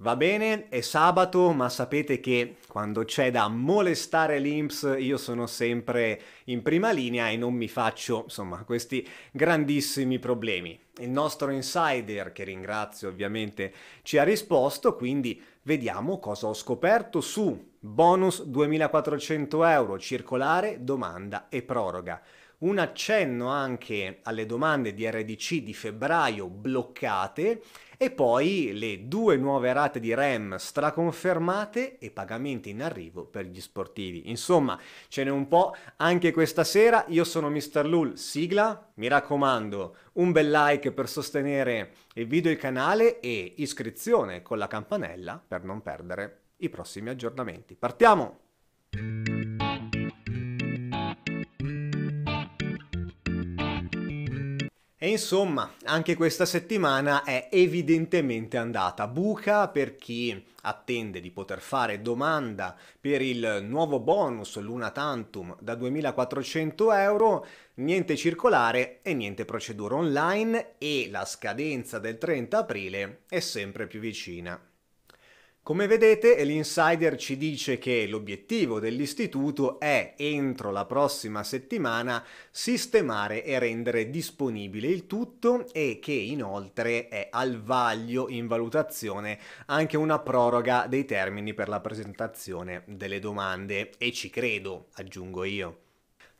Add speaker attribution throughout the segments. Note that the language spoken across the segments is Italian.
Speaker 1: Va bene, è sabato, ma sapete che quando c'è da molestare l'Inps io sono sempre in prima linea e non mi faccio, insomma, questi grandissimi problemi. Il nostro insider, che ringrazio ovviamente, ci ha risposto, quindi vediamo cosa ho scoperto su bonus 2400 euro, circolare, domanda e proroga un accenno anche alle domande di RDC di febbraio bloccate e poi le due nuove rate di REM straconfermate e pagamenti in arrivo per gli sportivi. Insomma, ce n'è un po' anche questa sera. Io sono Mr. Lul, sigla. Mi raccomando, un bel like per sostenere il video e il canale e iscrizione con la campanella per non perdere i prossimi aggiornamenti. Partiamo! E insomma, anche questa settimana è evidentemente andata buca per chi attende di poter fare domanda per il nuovo bonus Luna Tantum da 2400 euro, niente circolare e niente procedura online e la scadenza del 30 aprile è sempre più vicina. Come vedete, l'insider ci dice che l'obiettivo dell'istituto è, entro la prossima settimana, sistemare e rendere disponibile il tutto e che inoltre è al vaglio in valutazione anche una proroga dei termini per la presentazione delle domande. E ci credo, aggiungo io.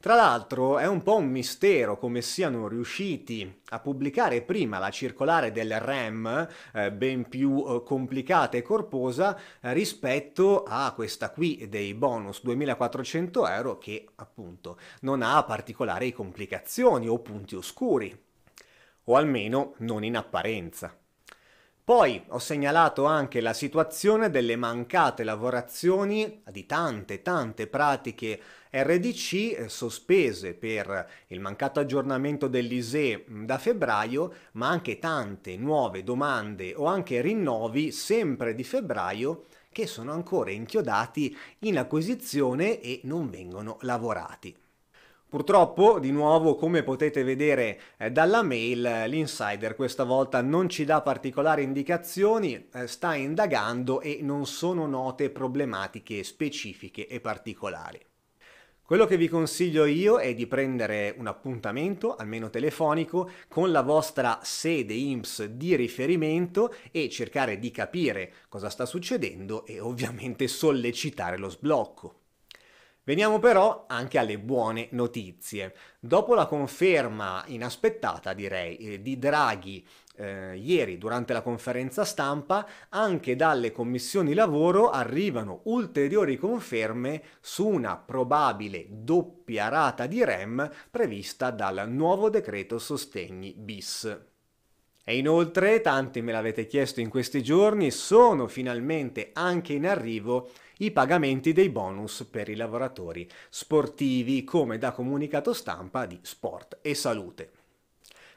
Speaker 1: Tra l'altro è un po' un mistero come siano riusciti a pubblicare prima la circolare del REM, eh, ben più eh, complicata e corposa, eh, rispetto a questa qui dei bonus 2400 euro che appunto non ha particolari complicazioni o punti oscuri, o almeno non in apparenza. Poi ho segnalato anche la situazione delle mancate lavorazioni di tante tante pratiche RDC eh, sospese per il mancato aggiornamento dell'ISE mm, da febbraio, ma anche tante nuove domande o anche rinnovi sempre di febbraio che sono ancora inchiodati in acquisizione e non vengono lavorati. Purtroppo, di nuovo, come potete vedere eh, dalla mail, eh, l'insider questa volta non ci dà particolari indicazioni, eh, sta indagando e non sono note problematiche specifiche e particolari. Quello che vi consiglio io è di prendere un appuntamento, almeno telefonico, con la vostra sede IMSS di riferimento e cercare di capire cosa sta succedendo e ovviamente sollecitare lo sblocco. Veniamo però anche alle buone notizie. Dopo la conferma inaspettata, direi, eh, di Draghi eh, ieri durante la conferenza stampa, anche dalle commissioni lavoro arrivano ulteriori conferme su una probabile doppia rata di REM prevista dal nuovo decreto sostegni bis. E inoltre, tanti me l'avete chiesto in questi giorni, sono finalmente anche in arrivo i pagamenti dei bonus per i lavoratori sportivi come da comunicato stampa di sport e salute.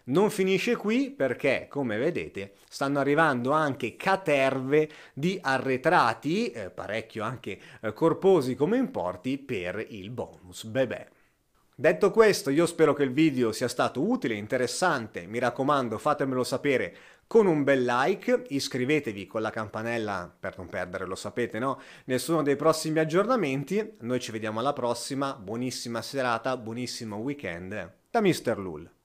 Speaker 1: Non finisce qui perché, come vedete, stanno arrivando anche caterve di arretrati, eh, parecchio anche eh, corposi come importi, per il bonus bebè. Detto questo, io spero che il video sia stato utile, interessante, mi raccomando fatemelo sapere con un bel like, iscrivetevi con la campanella per non perdere, lo sapete, no? Nessuno dei prossimi aggiornamenti, noi ci vediamo alla prossima, buonissima serata, buonissimo weekend da Mr. Lul.